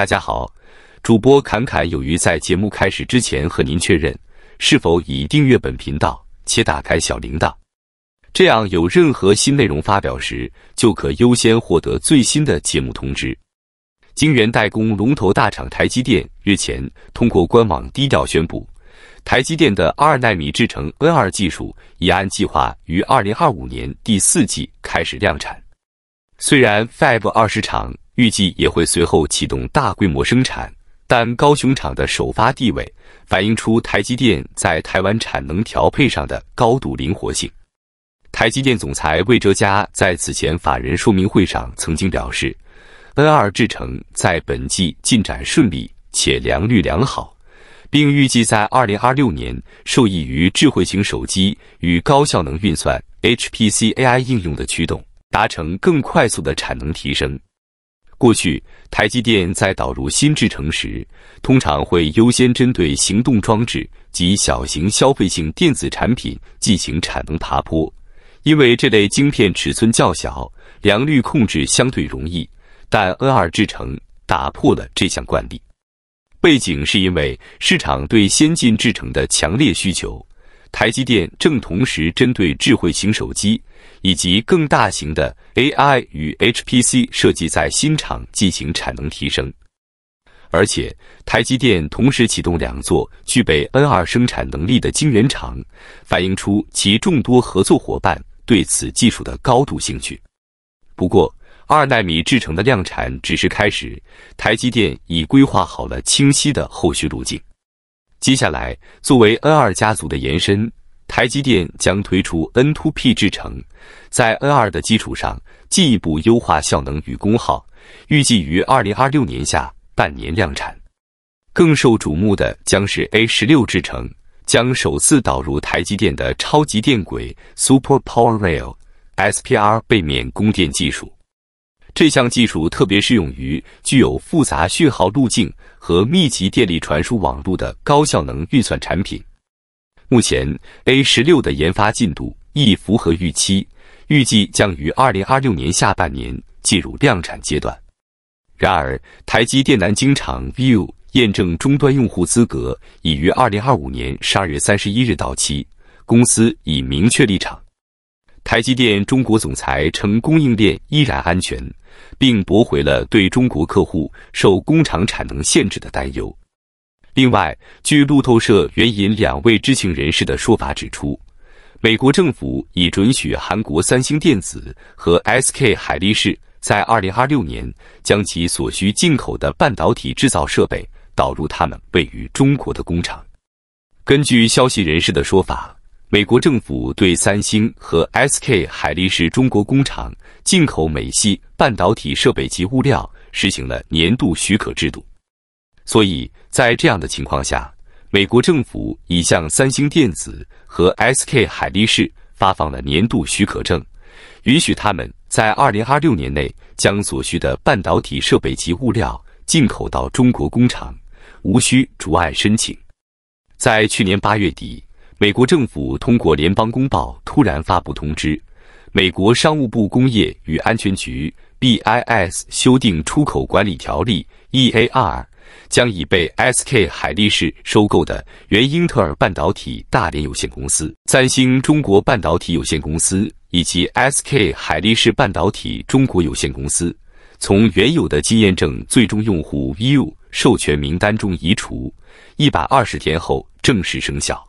大家好，主播侃侃有余在节目开始之前和您确认，是否已订阅本频道且打开小铃铛？这样有任何新内容发表时，就可优先获得最新的节目通知。晶圆代工龙头大厂台积电日前通过官网低调宣布，台积电的二纳米制程 N 二技术已按计划于二零二五年第四季开始量产。虽然 Fab 二十厂。预计也会随后启动大规模生产，但高雄厂的首发地位反映出台积电在台湾产能调配上的高度灵活性。台积电总裁魏哲嘉在此前法人说明会上曾经表示，N 二制程在本季进展顺利且良率良好，并预计在二零二六年受益于智慧型手机与高效能运算 HPC AI 应用的驱动，达成更快速的产能提升。过去，台积电在导入新制程时，通常会优先针对行动装置及小型消费性电子产品进行产能爬坡，因为这类晶片尺寸较小，良率控制相对容易。但 N2 制程打破了这项惯例，背景是因为市场对先进制程的强烈需求。台积电正同时针对智慧型手机以及更大型的 AI 与 HPC 设计，在新厂进行产能提升，而且台积电同时启动两座具备 N2 生产能力的晶圆厂，反映出其众多合作伙伴对此技术的高度兴趣。不过，二纳米制成的量产只是开始，台积电已规划好了清晰的后续路径。接下来，作为 N 二家族的延伸，台积电将推出 N two P 制程，在 N 二的基础上进一步优化效能与功耗，预计于二零二六年下半年量产。更受瞩目的将是 A 十六制程，将首次导入台积电的超级电轨 Super Power Rail (SPR) 背面供电技术。这项技术特别适用于具有复杂讯号路径和密集电力传输网络的高效能运算产品。目前，A 十六的研发进度亦符合预期，预计将于二零二六年下半年进入量产阶段。然而，台积电南京厂 View 验证终端用户资格已于二零二五年十二月三十一日到期，公司已明确立场。台积电中国总裁称供应链依然安全，并驳回了对中国客户受工厂产能限制的担忧。另外，据路透社援引两位知情人士的说法指出，美国政府已准许韩国三星电子和 SK 海力士在2026年将其所需进口的半导体制造设备导入他们位于中国的工厂。根据消息人士的说法。美国政府对三星和 SK 海力士中国工厂进口美系半导体设备及物料实行了年度许可制度，所以在这样的情况下，美国政府已向三星电子和 SK 海力士发放了年度许可证，允许他们在二零二六年内将所需的半导体设备及物料进口到中国工厂，无需逐案申请。在去年八月底。美国政府通过联邦公报突然发布通知，美国商务部工业与安全局 （BIS） 修订出口管理条例 （EAR），将已被 SK 海力士收购的原英特尔半导体大连有限公司、三星中国半导体有限公司以及 SK 海力士半导体中国有限公司从原有的经验证最终用户 （EU） 授权名单中移除，一百二十天后正式生效。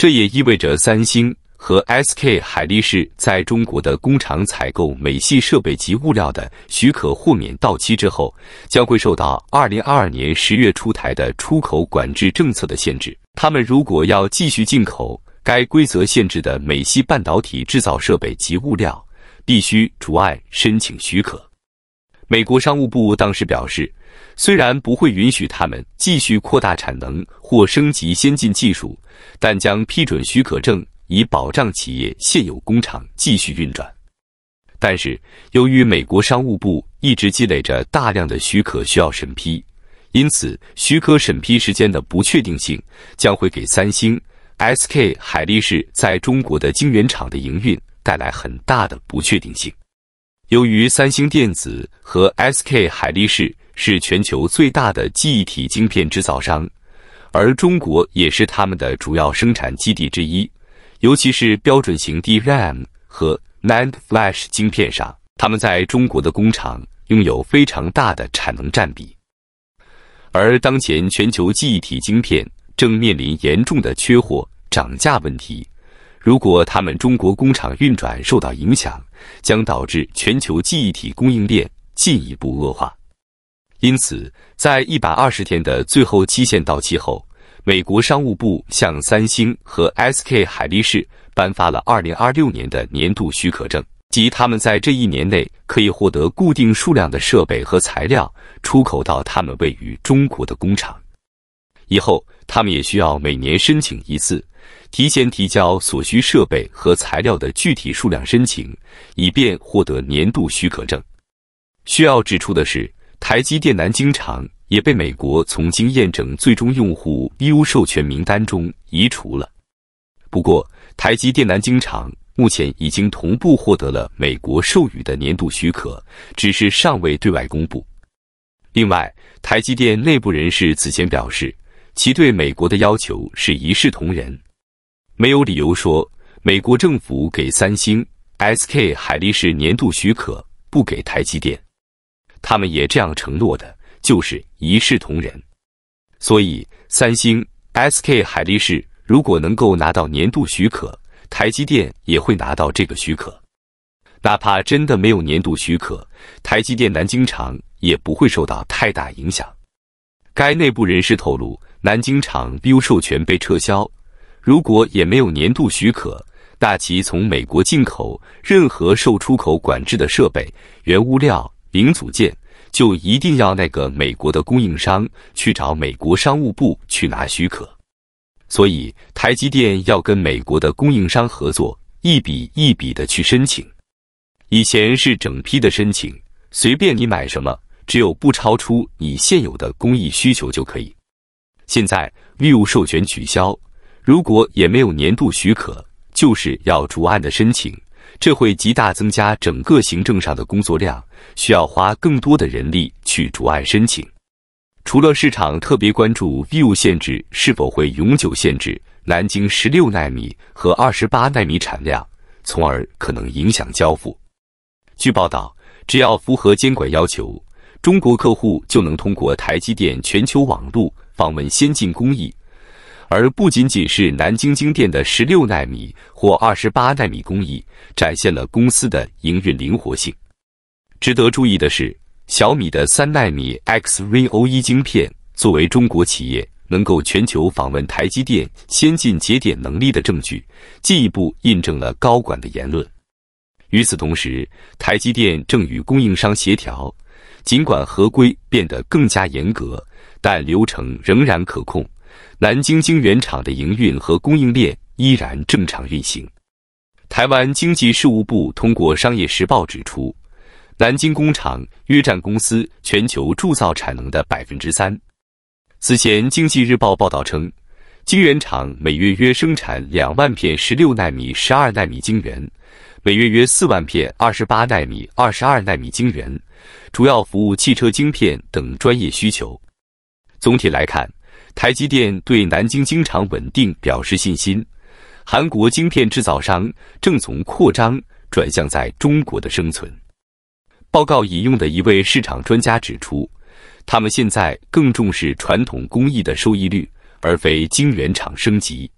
这也意味着，三星和 SK 海力士在中国的工厂采购美系设备及物料的许可豁免到期之后，将会受到2022年十月出台的出口管制政策的限制。他们如果要继续进口该规则限制的美系半导体制造设备及物料，必须逐案申请许可。美国商务部当时表示，虽然不会允许他们继续扩大产能或升级先进技术，但将批准许可证以保障企业现有工厂继续运转。但是，由于美国商务部一直积累着大量的许可需要审批，因此许可审批时间的不确定性将会给三星、SK 海力士在中国的晶圆厂的营运带来很大的不确定性。由于三星电子和 SK 海力士是全球最大的记忆体晶片制造商，而中国也是他们的主要生产基地之一，尤其是标准型 DRAM 和 NAND Flash 晶片上，他们在中国的工厂拥有非常大的产能占比。而当前全球记忆体晶片正面临严重的缺货、涨价问题。如果他们中国工厂运转受到影响，将导致全球记忆体供应链进一步恶化。因此，在一百二十天的最后期限到期后，美国商务部向三星和 SK 海力士颁发了二零二六年的年度许可证，即他们在这一年内可以获得固定数量的设备和材料出口到他们位于中国的工厂。以后，他们也需要每年申请一次。提前提交所需设备和材料的具体数量申请，以便获得年度许可证。需要指出的是，台积电南京厂也被美国从经验证最终用户 U 授权名单中移除了。不过，台积电南京厂目前已经同步获得了美国授予的年度许可，只是尚未对外公布。另外，台积电内部人士此前表示，其对美国的要求是一视同仁。没有理由说美国政府给三星、SK 海力士年度许可不给台积电，他们也这样承诺的，就是一视同仁。所以，三星、SK 海力士如果能够拿到年度许可，台积电也会拿到这个许可。哪怕真的没有年度许可，台积电南京厂也不会受到太大影响。该内部人士透露，南京厂 EU 授权被撤销。如果也没有年度许可，大旗从美国进口任何受出口管制的设备、原物料、零组件，就一定要那个美国的供应商去找美国商务部去拿许可。所以，台积电要跟美国的供应商合作，一笔一笔的去申请。以前是整批的申请，随便你买什么，只有不超出你现有的工艺需求就可以。现在，业务授权取消。如果也没有年度许可，就是要逐案的申请，这会极大增加整个行政上的工作量，需要花更多的人力去逐案申请。除了市场特别关注 view 限制是否会永久限制南京十六纳米和二十八纳米产量，从而可能影响交付。据报道，只要符合监管要求，中国客户就能通过台积电全球网络访问先进工艺。而不仅仅是南京晶电的十六纳米或二十八纳米工艺，展现了公司的营运灵活性。值得注意的是，小米的三纳米 x v o e 晶片作为中国企业能够全球访问台积电先进节点能力的证据，进一步印证了高管的言论。与此同时，台积电正与供应商协调，尽管合规变得更加严格，但流程仍然可控。南京晶圆厂的营运和供应链依然正常运行。台湾经济事务部通过《商业时报》指出，南京工厂约占公司全球铸造产能的百分之三。此前，《经济日报》报道称，晶圆厂每月约生产两万片十六纳米、十二纳米晶圆，每月约四万片二十八纳米、二十二纳米晶圆，主要服务汽车晶片等专业需求。总体来看。台积电对南京经常稳定表示信心。韩国晶片制造商正从扩张转向在中国的生存。报告引用的一位市场专家指出，他们现在更重视传统工艺的收益率，而非晶圆厂升级。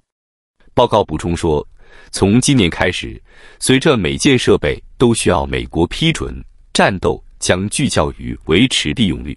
报告补充说，从今年开始，随着每件设备都需要美国批准，战斗将聚焦于维持利用率。